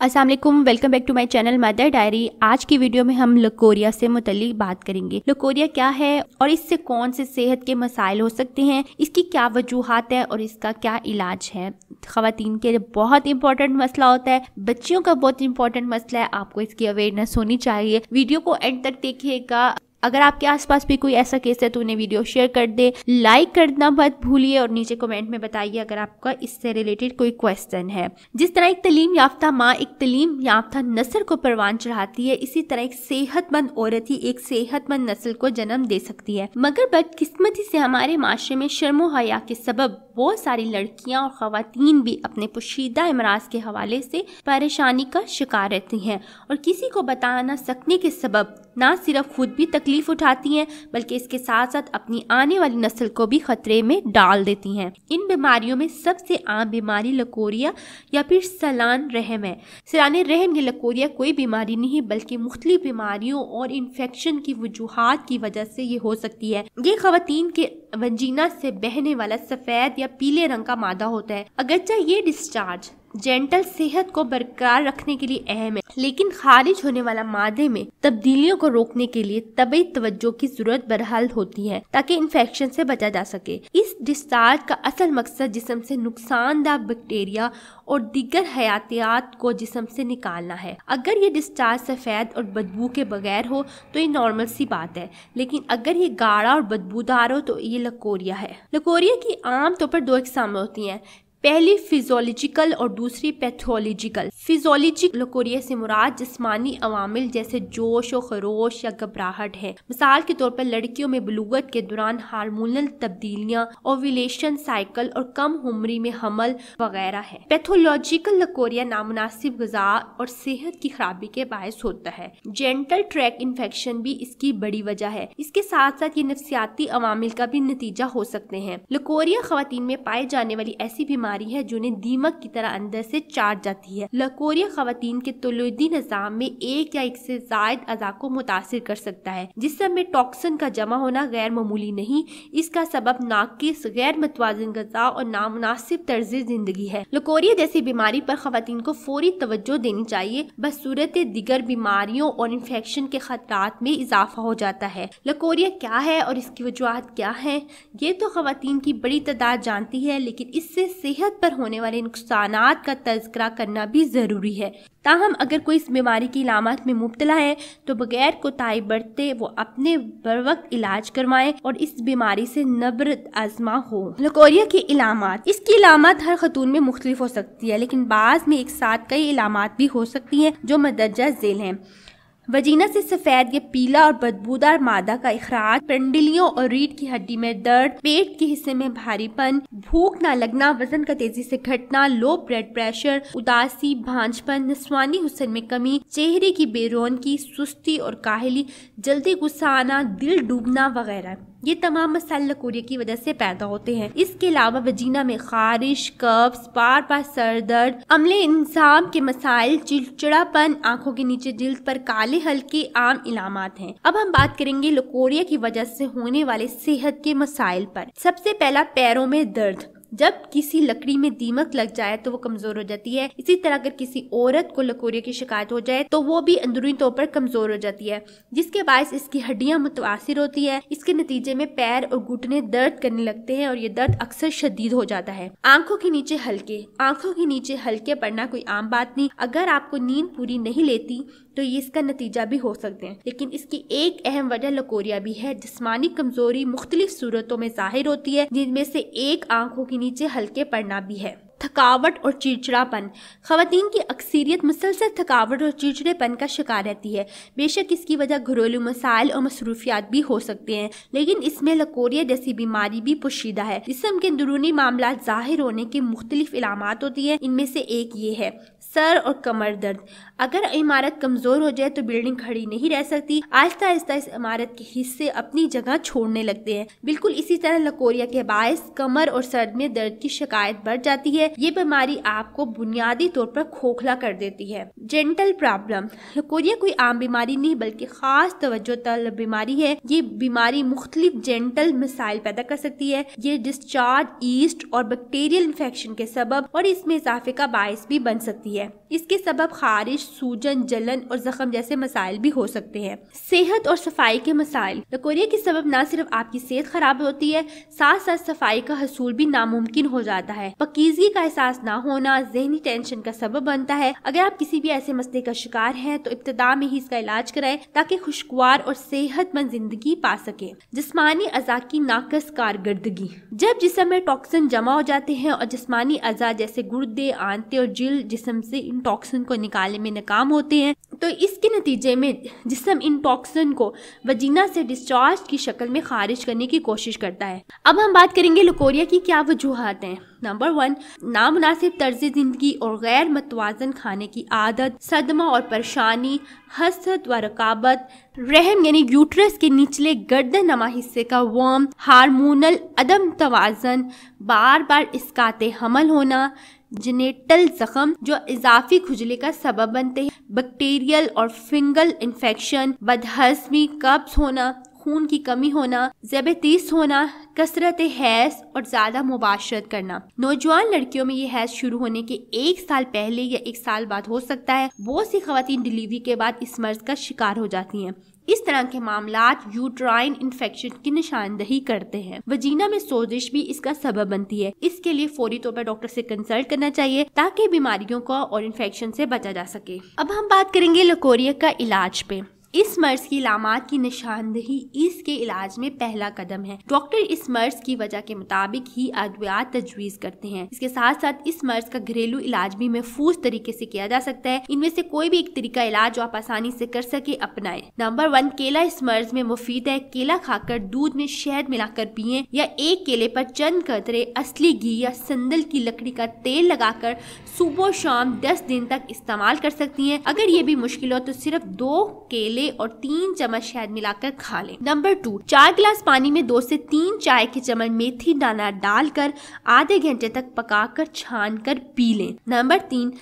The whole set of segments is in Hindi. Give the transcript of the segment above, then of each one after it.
Aslam welcome back to my channel mother diary आज की वीडियो में हम लकोरिया से मुतलिक बात करेंगे लकोरिया क्या है और इससे कौन से सेहत के मसाइल हो सकते हैं इसकी क्या वजूहत है और इसका क्या इलाज है खातन के लिए बहुत इंपॉर्टेंट मसला होता है बच्चियों का बहुत इंपॉर्टेंट मसला है आपको इसकी अवेयरनेस होनी चाहिए वीडियो को एंड तक देखिएगा अगर आपके आसपास भी कोई ऐसा केस है तो उन्हें वीडियो शेयर कर दे लाइक करना मत भूलिए और नीचे कमेंट में बताइए अगर आपका इससे रिलेटेड कोई क्वेश्चन है जिस तरह एक तलीम याफ्ता माँ एक तलीम याफ्ता नस्ल को परवान चढ़ाती है इसी तरह एक सेहतमंद औरत ही एक सेहतमंद नस्ल को जन्म दे सकती है मगर बदकिस्मती से हमारे माशरे में शर्मो हया के सबब बहुत सारी लड़कियां और खातन भी अपने पोशीदा अमराज के हवाले से परेशानी का शिकार रहती हैं और किसी को बता ना सकने के सबब ना सिर्फ खुद भी तकलीफ उठाती हैं बल्कि इसके साथ साथ अपनी आने वाली नस्ल को भी खतरे में डाल देती हैं इन बीमारियों में सबसे आम बीमारी लकोरिया या फिर सलान रहम है सलान रहम या लकोरिया कोई बीमारी नहीं बल्कि मुख्तलि बीमारियों और इन्फेक्शन की वजूहत की वजह से ये हो सकती है ये खातन के वंजीना से बहने वाला सफ़ेद या पीले रंग का मादा होता है अगरचे ये डिस्चार्ज जेंटल सेहत को बरकरार रखने के लिए अहम है लेकिन खारिज होने वाला मादे में तब्दीलियों को रोकने के लिए तबीयत तवज्जो की जरूरत बरहाल होती है ताकि इन्फेक्शन से बचा जा सके इस डिस्चार्ज का असल मकसद जिसम से नुकसानदार बैक्टीरिया और दीगर हयातियात को जिसम से निकालना है अगर ये डिस्चार्ज सफ़ेद और बदबू के बगैर हो तो ये नॉर्मल सी बात है लेकिन अगर ये गाढ़ा और बदबूदार हो तो ये लकोरिया है लकोरिया की आम तौर पर दो इकसाम होती हैं पहली फिजोलॉजिकल और दूसरी पैथोलॉजिकल फिजोलॉजी लकोरिया से मुराद जिसमानी अवामिल जैसे जोश और खरोश या घबराहट है मिसाल के तौर पर लड़कियों में बलूगत के दौरान हार्मोनल तब्दीलियां ओविलेशन साइकिल और कम उम्री में हमल वगैरह है पैथोलॉजिकल लकोरिया नामनासिब गजा और सेहत की खराबी के बायस होता है जेंटल ट्रैक इन्फेक्शन भी इसकी बड़ी वजह है इसके साथ साथ ये नफसियाती अवामिल का भी नतीजा हो सकते हैं लकोरिया खातन में पाए जाने वाली ऐसी बीमारी बीमारी है जिन्हें दीमक की तरह अंदर से चाट जाती है लकोरिया खातन के तोलुदी निज़ाम में एक या एक से जायद अजा को मुतासर कर सकता है जिस समय टॉक्सन का जमा होना गैर मामूली नहीं इसका सबब नाकिस गैर मतवाजन गजा और नामनासिब तर्ज जिंदगी है लकोरिया जैसी बीमारी पर खातन को फौरी तवज्जो देनी चाहिए बसूरत दिगर बीमारियों और इन्फेक्शन के खतरात में इजाफा हो जाता है लकोरिया क्या है और इसकी वजूहत क्या है ये तो खातन की बड़ी तादाद जानती है लेकिन इससे सेहत सेहत पर होने वाले नुकसान का तस्करा करना भी ज़रूरी है ताहम अगर कोई इस बीमारी की इलामत में मुबतला है तो बगैर कोताही बरते वो अपने बर वक्त इलाज करवाएं और इस बीमारी से नबरत आजमा हो लकोरिया की इलामत इसकी इलामत हर खतून में मुख्तलिफ हो सकती है लेकिन बाद में एक साथ कई इलामत भी हो सकती हैं जो मदरजा झेल हैं वजीना से सफेद या पीला और बदबूदार मादा का अखराज पंडलियों और रीढ़ की हड्डी में दर्द पेट के हिस्से में भारीपन भूख न लगना वजन का तेजी से घटना लो ब्लड प्रेशर उदासी भांजपन नस्वानी हुसन में कमी चेहरे की बेरोन की सुस्ती और काहली जल्दी गुस्सा आना दिल डूबना वगैरह ये तमाम मसाइल लकोरिया की वजह से पैदा होते हैं इसके अलावा वजीना में खारिश कब्ज बार बार सर दर्द अमले इंजाम के मसाइल चिड़चिड़ापन आंखों के नीचे जिल्द पर काले हल्के आम इलामत हैं अब हम बात करेंगे लकोरिया की वजह से होने वाले सेहत के मसाइल पर सबसे पहला पैरों में दर्द जब किसी लकड़ी में दीमक लग जाए तो वो कमजोर हो जाती है इसी तरह अगर किसी औरत को लकोरिया की शिकायत हो जाए तो वो भी अंदरूनी तौर पर कमजोर हो जाती है जिसके बायस इसकी हड्डियां मुतासर होती है इसके नतीजे में पैर और घुटने दर्द करने लगते हैं और ये दर्द अक्सर शदीद हो जाता है आंखों के नीचे हल्के आंखों के नीचे हल्के पड़ना कोई आम बात नहीं अगर आपको नींद पूरी नहीं लेती तो ये इसका नतीजा भी हो सकते हैं लेकिन इसकी एक अहम वजह लकोरिया भी है जिसमानी कमजोरी मुख्तलिफ सूरतों में जाहिर होती है जिनमें से एक आंखों की नीचे हल्के पड़ना भी है थकावट और चिड़चिड़ापन खातन की अक्सरियत मुसलसल थकावट और चिड़चिड़ेपन का शिकार रहती है बेशक इसकी वजह घरेलू मसाइल और मसरूफियात भी हो सकते हैं लेकिन इसमें लकोरिया जैसी बीमारी भी पोशीदा है जिसम के अंदरूनी मामला जाहिर होने के मुख्तलिफ इलामत होती है इनमें से एक ये है सर और कमर दर्द अगर इमारत कमज़ोर हो जाए तो बिल्डिंग खड़ी नहीं रह सकती आहिस्ता आहिस्ता इस इमारत के हिस्से अपनी जगह छोड़ने लगते हैं बिल्कुल इसी तरह लकोरिया के बायस कमर और सर में दर्द की शिकायत बढ़ जाती है ये बीमारी आपको बुनियादी तौर पर खोखला कर देती है जेंटल प्रॉब्लम लकोरिया कोई आम बीमारी नहीं बल्कि खास तवज्जो तलब बीमारी है ये बीमारी मुख्तलिफ जेंटल मिसाइल पैदा कर सकती है ये डिस्चार्ज ईस्ट और बैक्टीरियल इन्फेक्शन के सबब और इसमें इजाफे का बायस भी बन सकती है Андрея. इसके सबब खारिश सूजन जलन और जख्म जैसे मसाइल भी हो सकते हैं सेहत और सफाई के मसाइल लकोरिया के सबब न सिर्फ आपकी सेहत खराब होती है साथ साथ सफाई का हसूल भी नामुमकिन हो जाता है पकीजगी का एहसास ना होना जहनी टेंशन का सबब बनता है अगर आप किसी भी ऐसे मसले का शिकार है तो इब्तदा में ही इसका इलाज कराए ताकि खुशगवार और सेहतमंद जिंदगी पा सके जिसमानी अजा की नाकस कारकर्दगी जब जिसम में टॉक्सन जमा हो जाते हैं और जिसमानी अजा जैसे गुर्दे आंते और जिल जिसम से टॉक्सिन को निकालने में नाकाम होते हैं तो इसके नतीजे में जिसम इन टॉक्सिन को वजीना से डिस्चार्ज की शक्ल में खारिज करने की कोशिश करता है अब हम बात करेंगे लकोरिया की क्या वजूहत हैं नंबर वन नामनासिब तर्ज ज़िंदगी और गैर मतवाजन खाने की आदत सदमा और परेशानी हसत व रकाबत रहम यानी यूट्रस के निचले गर्द नमा हिस्से का वर्म हारमोनल अदम तवाजन बार बार इसकाते हमल होना जिनेटल जख्म जो इजाफी खुजली का सबब बनते हैं बैक्टीरियल और फिंगल इन्फेक्शन बदहजमी कब्ज होना खून की कमी होना तीस होना कसरत हैज और ज़्यादा मुबाशरत करना नौजवान लड़कियों में ये हैज शुरू होने के एक साल पहले या एक साल बाद हो सकता है बहुत सी खातन डिलीवरी के बाद इस मर्ज का शिकार हो जाती हैं इस तरह के मामला यूट्राइन इन्फेक्शन की निशानदही करते हैं वजीना में सोजिश भी इसका सबब बनती है इसके लिए फौरी तौर पर डॉक्टर से कंसल्ट करना चाहिए ताकि बीमारियों का और इन्फेक्शन से बचा जा सके अब हम बात करेंगे लकोरिया का इलाज पे इस मर्ज की लामात की निशानदही इसके इलाज में पहला कदम है डॉक्टर इस मर्ज की वजह के मुताबिक ही अद्वियात तजवीज़ करते हैं इसके साथ साथ इस मर्ज का घरेलू इलाज भी महफूज तरीके से किया जा सकता है इनमें से कोई भी एक तरीका इलाज जो आप आसानी से कर सके अपनाए नंबर वन केला इस मर्ज में मुफीद है केला खाकर दूध में शहद मिलाकर पिए या एक केले पर चंद कतरे असली घी या संदल की लकड़ी का तेल लगाकर सुबह शाम दस दिन तक इस्तेमाल कर सकती है अगर ये भी मुश्किल हो तो सिर्फ दो केले ले और तीन चम्मच शहद मिलाकर खा लें नंबर टू चार गिलास पानी में दो से तीन चाय के चम्मच मेथी दाना डालकर आधे घंटे तक पकाकर छान कर पी लें नंबर तीन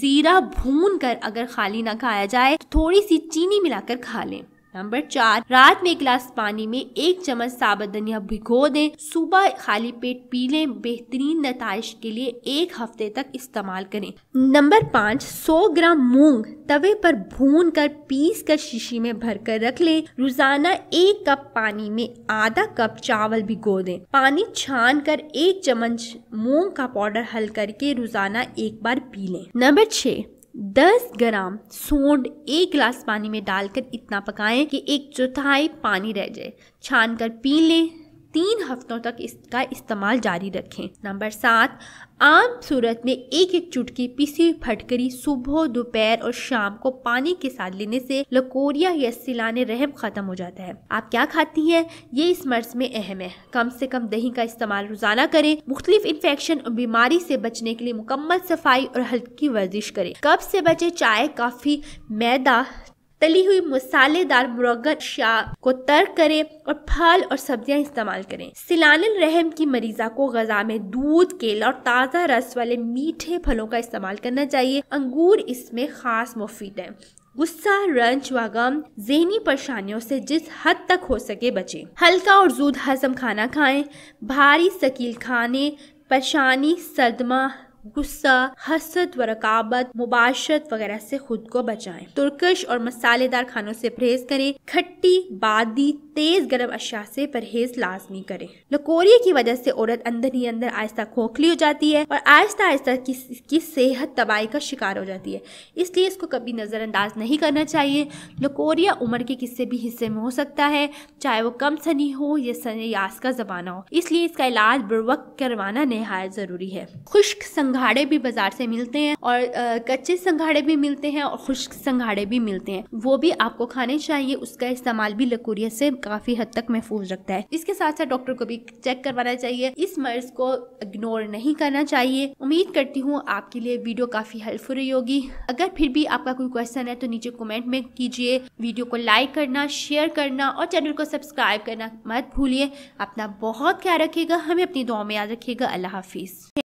जीरा भून कर अगर खाली ना खाया जाए तो थोड़ी सी चीनी मिलाकर खा लें नंबर चार रात में एक गिलास पानी में एक चम्मच साबुत धनिया भिगो दें सुबह खाली पेट पी लें बेहतरीन नतज के लिए एक हफ्ते तक इस्तेमाल करें नंबर पाँच सौ ग्राम मूंग तवे पर भून कर पीस कर शीशी में भर कर रख लें रोजाना एक कप पानी में आधा कप चावल भिगो दें पानी छान कर एक चम्मच मूंग का पाउडर हल करके रोजाना एक बार पी लें नंबर छह दस ग्राम सोंड एक गिलास पानी में डालकर इतना पकाएं कि एक चौथाई पानी रह जाए छान कर पी लें तीन हफ्तों तक इसका इस्तेमाल जारी रखें नंबर सात आम सूरत में एक एक चुटकी पीसी हुई फटकरी सुबह दोपहर और शाम को पानी के साथ लेने से लकोरिया या सिलान रहम ख़त्म हो जाता है आप क्या खाती हैं ये इस मर्ज में अहम है कम से कम दही का इस्तेमाल रोज़ाना करें मुख्तलिफ इन्फेक्शन और बीमारी से बचने के लिए मुकम्मल सफाई और हल्की वर्जिश करें कब से बचे चाय काफ़ी मैदा तली हुई मसालेदार मुरगत शाह को तर्क करें और फल और सब्जियां इस्तेमाल करें सिलानल रहम की मरीजा को गजा में दूध केला और ताज़ा रस वाले मीठे फलों का इस्तेमाल करना चाहिए अंगूर इसमें खास मुफीद है गुस्सा रंज व गम जहनी परेशानियों से जिस हद तक हो सके बचें हल्का और जूद हजम खाना खाएं भारी शकील खाने परेशानी सदमा गुस्सा हसरत व रकाबत मुबाशत वगैरह से खुद को बचाएं। तुर्कश और मसालेदार खानों से परहेज करें खट्टी बादी तेज गर्म अशिया से परहेज लाजमी करें लकोरिया की वजह से औरत अंदर ही अंदर आहिस्ता खोखली हो जाती है और आहिस्ता आहिस्ता की सेहत तबाही का शिकार हो जाती है इसलिए इसको कभी नज़रअंदाज नहीं करना चाहिए लकोरिया उम्र के किसी भी हिस्से में हो सकता है चाहे वो कम सनी हो या सन यास का जमाना हो इसलिए इसका इलाज बुरवक करवाना नहायत ज़रूरी है खुश्क संघाड़े भी बाजार से मिलते हैं और कच्चे संघाड़े भी मिलते हैं और खुश्क संघाड़े भी मिलते हैं वो भी आपको खाने चाहिए उसका इस्तेमाल भी लकोरियत से काफी हद तक महफूज रखता है इसके साथ साथ डॉक्टर को भी चेक करवाना चाहिए इस मर्ज को इग्नोर नहीं करना चाहिए उम्मीद करती हूँ आपके लिए वीडियो काफी हेल्पफुल रही होगी अगर फिर भी आपका कोई क्वेश्चन है तो नीचे कमेंट में कीजिए वीडियो को लाइक करना शेयर करना और चैनल को सब्सक्राइब करना मत भूलिए अपना बहुत ख्याल रखिएगा हमें अपनी दुआ में याद रखिएगा अल्लाह हाफिज़